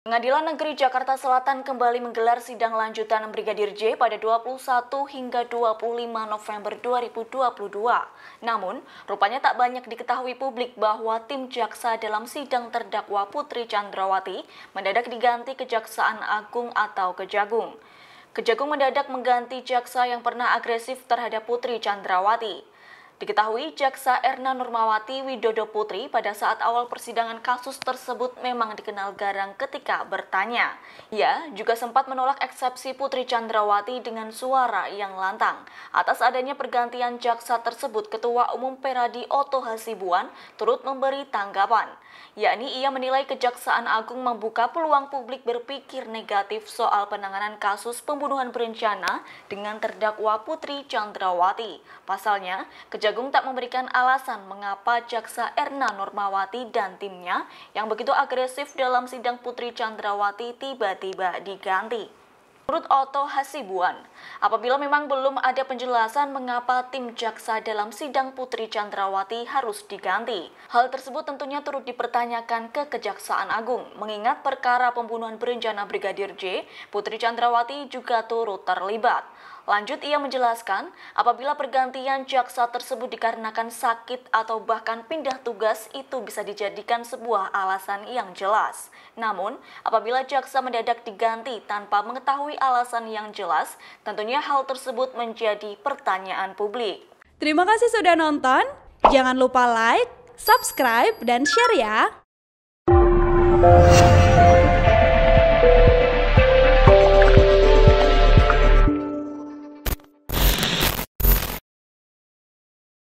Pengadilan Negeri Jakarta Selatan kembali menggelar sidang lanjutan Brigadir J pada 21 hingga 25 November 2022. Namun, rupanya tak banyak diketahui publik bahwa tim jaksa dalam sidang terdakwa Putri Chandrawati mendadak diganti Kejaksaan Agung atau Kejagung. Kejagung mendadak mengganti jaksa yang pernah agresif terhadap Putri Chandrawati. Diketahui jaksa Erna Nurmawati Widodo Putri pada saat awal persidangan kasus tersebut memang dikenal garang ketika bertanya. Ia juga sempat menolak eksepsi Putri Chandrawati dengan suara yang lantang. Atas adanya pergantian jaksa tersebut, Ketua Umum Peradi Oto Hasibuan turut memberi tanggapan. Yakni ia menilai Kejaksaan Agung membuka peluang publik berpikir negatif soal penanganan kasus pembunuhan berencana dengan terdakwa Putri Chandrawati. Pasalnya, Kejaksaan Kejagung tak memberikan alasan mengapa jaksa Erna Normawati dan timnya yang begitu agresif dalam sidang Putri Chandrawati tiba-tiba diganti. Menurut Otto Hasibuan, apabila memang belum ada penjelasan mengapa tim jaksa dalam sidang Putri Chandrawati harus diganti, hal tersebut tentunya turut dipertanyakan ke Kejaksaan Agung, mengingat perkara pembunuhan berencana Brigadir J, Putri Chandrawati juga turut terlibat. Lanjut ia menjelaskan, apabila pergantian jaksa tersebut dikarenakan sakit atau bahkan pindah tugas itu bisa dijadikan sebuah alasan yang jelas. Namun, apabila jaksa mendadak diganti tanpa mengetahui alasan yang jelas, tentunya hal tersebut menjadi pertanyaan publik. Terima kasih sudah nonton. Jangan lupa like, subscribe, dan share ya.